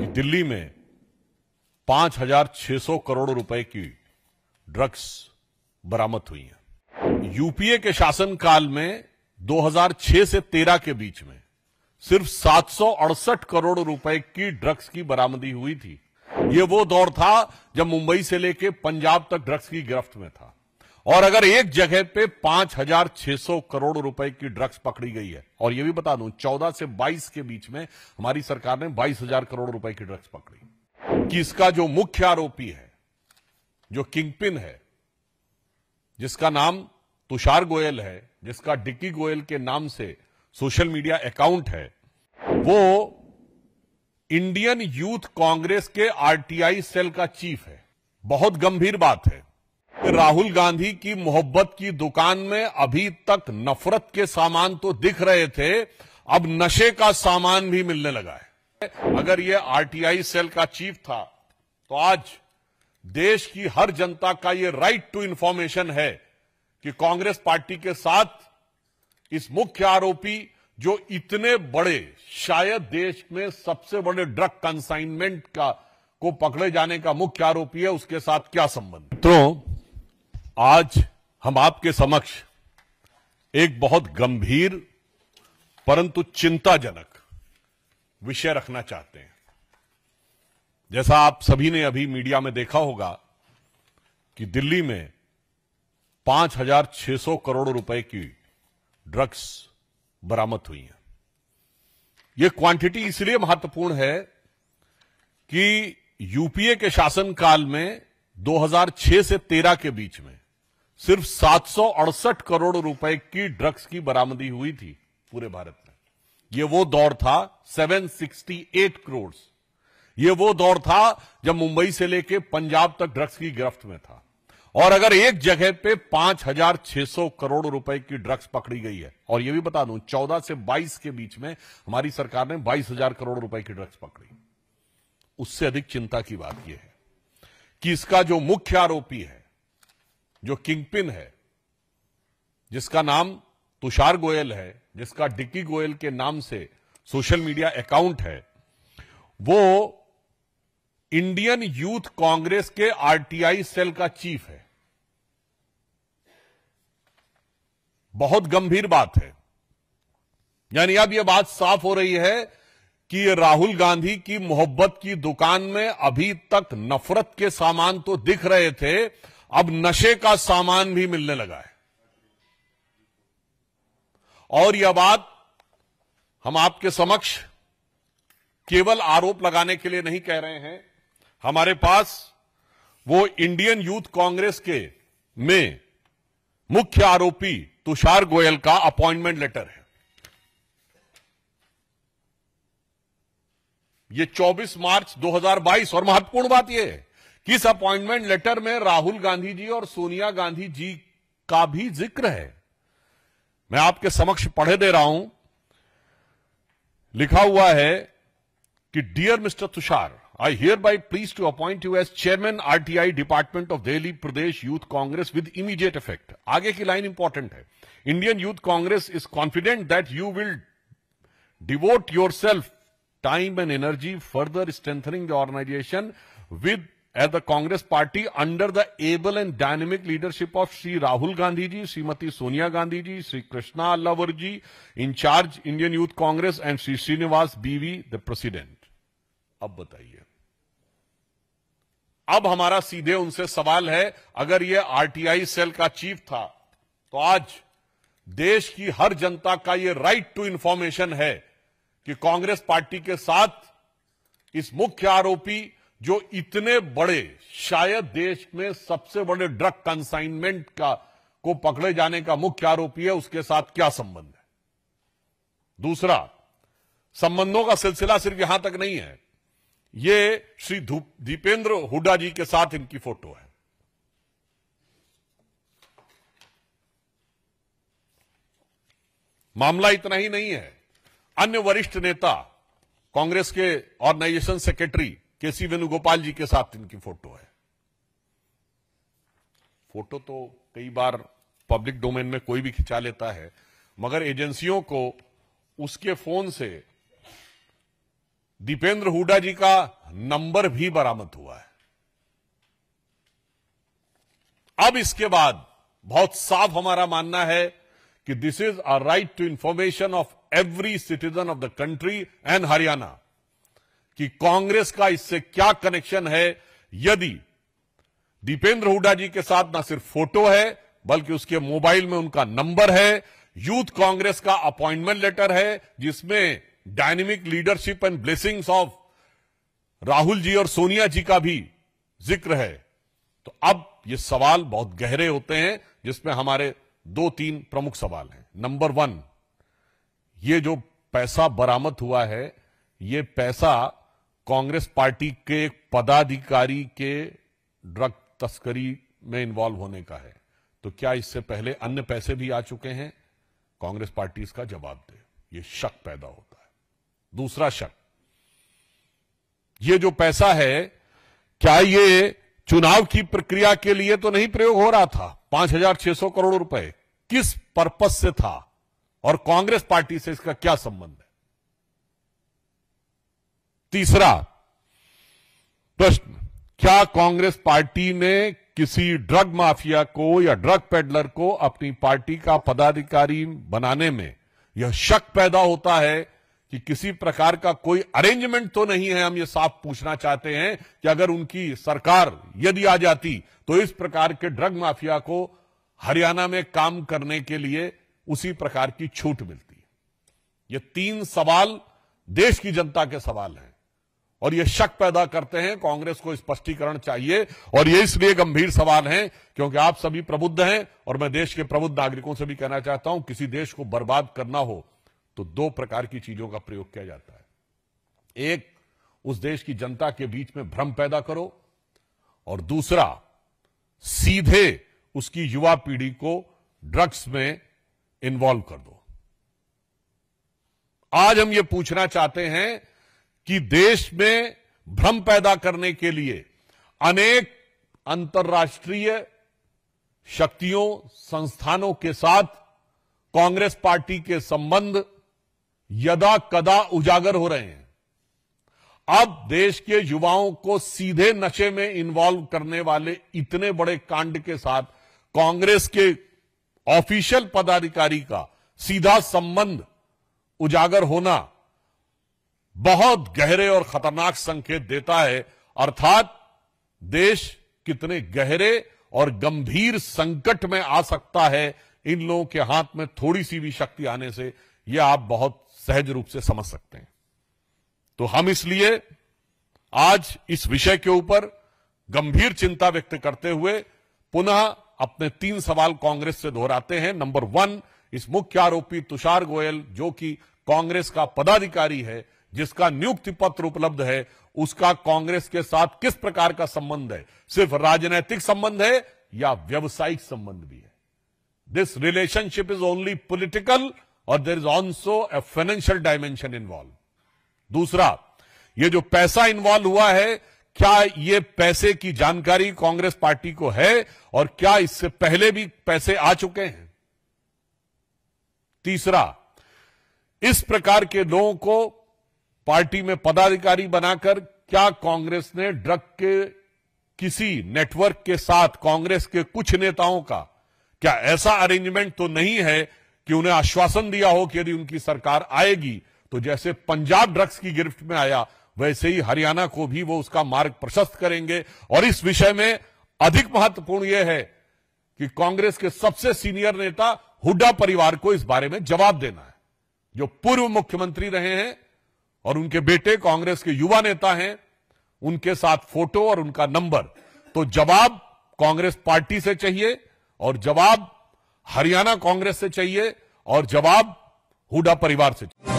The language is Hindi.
कि दिल्ली में पांच हजार छह सौ करोड़ रुपए की ड्रग्स बरामद हुई हैं यूपीए के शासनकाल में 2006 से 13 के बीच में सिर्फ सात करोड़ रुपए की ड्रग्स की बरामदी हुई थी ये वो दौर था जब मुंबई से लेकर पंजाब तक ड्रग्स की गिरफ्त में था और अगर एक जगह पे पांच हजार छह सौ करोड़ रुपए की ड्रग्स पकड़ी गई है और ये भी बता दूं चौदह से बाईस के बीच में हमारी सरकार ने बाईस हजार करोड़ रुपए की ड्रग्स पकड़ी कि इसका जो मुख्य आरोपी है जो किंगपिन है जिसका नाम तुषार गोयल है जिसका डिक्की गोयल के नाम से सोशल मीडिया अकाउंट है वो इंडियन यूथ कांग्रेस के आरटीआई सेल का चीफ है बहुत गंभीर बात है राहुल गांधी की मोहब्बत की दुकान में अभी तक नफरत के सामान तो दिख रहे थे अब नशे का सामान भी मिलने लगा है अगर ये आरटीआई सेल का चीफ था तो आज देश की हर जनता का ये राइट टू इंफॉर्मेशन है कि कांग्रेस पार्टी के साथ इस मुख्य आरोपी जो इतने बड़े शायद देश में सबसे बड़े ड्रग कंसाइनमेंट का को पकड़े जाने का मुख्य आरोपी है उसके साथ क्या संबंध मित्रों आज हम आपके समक्ष एक बहुत गंभीर परंतु चिंताजनक विषय रखना चाहते हैं जैसा आप सभी ने अभी मीडिया में देखा होगा कि दिल्ली में 5,600 करोड़ रुपए की ड्रग्स बरामद हुई हैं यह क्वांटिटी इसलिए महत्वपूर्ण है कि यूपीए के शासनकाल में 2006 से 13 के बीच में सिर्फ सात करोड़ रुपए की ड्रग्स की बरामदी हुई थी पूरे भारत में ये वो दौर था 768 करोड़ ये वो दौर था जब मुंबई से लेकर पंजाब तक ड्रग्स की गिरफ्त में था और अगर एक जगह पे 5,600 करोड़ रुपए की ड्रग्स पकड़ी गई है और यह भी बता दूं 14 से 22 के बीच में हमारी सरकार ने 22,000 करोड़ रुपए की ड्रग्स पकड़ी उससे अधिक चिंता की बात यह है कि इसका जो मुख्य आरोपी है जो पिन है जिसका नाम तुषार गोयल है जिसका डिक्की गोयल के नाम से सोशल मीडिया अकाउंट है वो इंडियन यूथ कांग्रेस के आरटीआई सेल का चीफ है बहुत गंभीर बात है यानी अब यह बात साफ हो रही है कि राहुल गांधी की मोहब्बत की दुकान में अभी तक नफरत के सामान तो दिख रहे थे अब नशे का सामान भी मिलने लगा है और यह बात हम आपके समक्ष केवल आरोप लगाने के लिए नहीं कह रहे हैं हमारे पास वो इंडियन यूथ कांग्रेस के में मुख्य आरोपी तुषार गोयल का अपॉइंटमेंट लेटर है ये 24 मार्च 2022 और महत्वपूर्ण बात यह है इस अपॉइंटमेंट लेटर में राहुल गांधी जी और सोनिया गांधी जी का भी जिक्र है मैं आपके समक्ष पढ़े दे रहा हूं लिखा हुआ है कि dear mister Tushar I hereby please to appoint you as chairman RTI department of Delhi Pradesh youth Congress with immediate effect आगे की लाइन इंपॉर्टेंट है Indian youth Congress is confident that you will devote yourself time and energy further strengthening the organisation with as the Congress party under the able and dynamic leadership of Shri Rahul Gandhi ji Shrimati Sonia Gandhi ji Shri Krishna Allavaru ji in charge Indian youth Congress and Shri Srinivas B V the president अब बताइए अब हमारा सीधे उनसे सवाल है अगर ये आरटीआई सेल का चीफ था तो आज देश की हर जनता का ये राइट टू इंफॉर्मेशन है कि कांग्रेस पार्टी के साथ इस मुख्य आरोपी जो इतने बड़े शायद देश में सबसे बड़े ड्रग कंसाइनमेंट का को पकड़े जाने का मुख्य आरोपी है उसके साथ क्या संबंध है दूसरा संबंधों का सिलसिला सिर्फ यहां तक नहीं है ये श्री दीपेंद्र हुड्डा जी के साथ इनकी फोटो है मामला इतना ही नहीं है अन्य वरिष्ठ नेता कांग्रेस के ऑर्गेनाइजेशन सेक्रेटरी के सी वेणुगोपाल जी के साथ इनकी फोटो है फोटो तो कई बार पब्लिक डोमेन में कोई भी खिंचा लेता है मगर एजेंसियों को उसके फोन से दीपेंद्र हुडा जी का नंबर भी बरामद हुआ है अब इसके बाद बहुत साफ हमारा मानना है कि this is a right to information of every citizen of the country and Haryana कि कांग्रेस का इससे क्या कनेक्शन है यदि दीपेंद्र हुडा जी के साथ ना सिर्फ फोटो है बल्कि उसके मोबाइल में उनका नंबर है यूथ कांग्रेस का अपॉइंटमेंट लेटर है जिसमें dynamic leadership and blessings of Rahul ji और सोनिया जी का भी जिक्र है तो अब ये सवाल बहुत गहरे होते हैं जिसमें हमारे दो तीन प्रमुख सवाल हैं नंबर वन ये जो पैसा बरामद हुआ है ये पैसा कांग्रेस पार्टी के एक पदाधिकारी के ड्रग तस्करी में इन्वॉल्व होने का है तो क्या इससे पहले अन्य पैसे भी आ चुके हैं कांग्रेस पार्टी इसका जवाब दे ये शक पैदा होता है दूसरा शक ये जो पैसा है क्या ये चुनाव की प्रक्रिया के लिए तो नहीं प्रयोग हो रहा था 5,600 करोड़ रुपए किस पर्पज से था और कांग्रेस पार्टी से इसका क्या संबंध है तीसरा प्रश्न क्या कांग्रेस पार्टी ने किसी ड्रग माफिया को या ड्रग पेडलर को अपनी पार्टी का पदाधिकारी बनाने में यह शक पैदा होता है कि किसी प्रकार का कोई अरेंजमेंट तो नहीं है हम ये साफ पूछना चाहते हैं कि अगर उनकी सरकार यदि आ जाती तो इस प्रकार के ड्रग माफिया को हरियाणा में काम करने के लिए उसी प्रकार की छूट मिलती है ये तीन सवाल देश की जनता के सवाल हैं और ये शक पैदा करते हैं कांग्रेस को स्पष्टीकरण चाहिए और ये इसलिए गंभीर सवाल है क्योंकि आप सभी प्रबुद्ध हैं और मैं देश के प्रबुद्ध नागरिकों से भी कहना चाहता हूं किसी देश को बर्बाद करना हो तो दो प्रकार की चीजों का प्रयोग किया जाता है एक उस देश की जनता के बीच में भ्रम पैदा करो और दूसरा सीधे उसकी युवा पीढ़ी को ड्रग्स में इन्वॉल्व कर दो आज हम ये पूछना चाहते हैं कि देश में भ्रम पैदा करने के लिए अनेक अंतर्राष्ट्रीय शक्तियों संस्थानों के साथ कांग्रेस पार्टी के संबंध यदा कदा उजागर हो रहे हैं अब देश के युवाओं को सीधे नशे में इन्वॉल्व करने वाले इतने बड़े कांड के साथ कांग्रेस के ऑफिशियल पदाधिकारी का सीधा संबंध उजागर होना बहुत गहरे और खतरनाक संकेत देता है अर्थात देश कितने गहरे और गंभीर संकट में आ सकता है इन लोगों के हाथ में थोड़ी सी भी शक्ति आने से यह आप बहुत सहज रूप से समझ सकते हैं तो हम इसलिए आज इस विषय के ऊपर गंभीर चिंता व्यक्त करते हुए पुनः अपने तीन सवाल कांग्रेस से दोहराते हैं नंबर वन इस मुख्य आरोपी तुषार गोयल जो कि कांग्रेस का पदाधिकारी है जिसका नियुक्ति पत्र उपलब्ध है उसका कांग्रेस के साथ किस प्रकार का संबंध है सिर्फ राजनीतिक संबंध है या व्यवसायिक संबंध भी है this relationship is only political और there is also a financial dimension involve दूसरा ये जो पैसा इन्वॉल्व हुआ है क्या ये पैसे की जानकारी कांग्रेस पार्टी को है और क्या इससे पहले भी पैसे आ चुके हैं तीसरा इस प्रकार के लोगों को पार्टी में पदाधिकारी बनाकर क्या कांग्रेस ने ड्रग के किसी नेटवर्क के साथ कांग्रेस के कुछ नेताओं का क्या ऐसा अरेंजमेंट तो नहीं है कि उन्हें आश्वासन दिया हो कि यदि उनकी सरकार आएगी तो जैसे पंजाब ड्रग्स की गिरफ्त में आया वैसे ही हरियाणा को भी वो उसका मार्ग प्रशस्त करेंगे और इस विषय में अधिक महत्वपूर्ण यह है कि कांग्रेस के सबसे सीनियर नेता हुड्डा परिवार को इस बारे में जवाब देना है जो पूर्व मुख्यमंत्री रहे हैं और उनके बेटे कांग्रेस के युवा नेता हैं उनके साथ फोटो और उनका नंबर तो जवाब कांग्रेस पार्टी से चाहिए और जवाब हरियाणा कांग्रेस से चाहिए और जवाब हुडा परिवार से चाहिए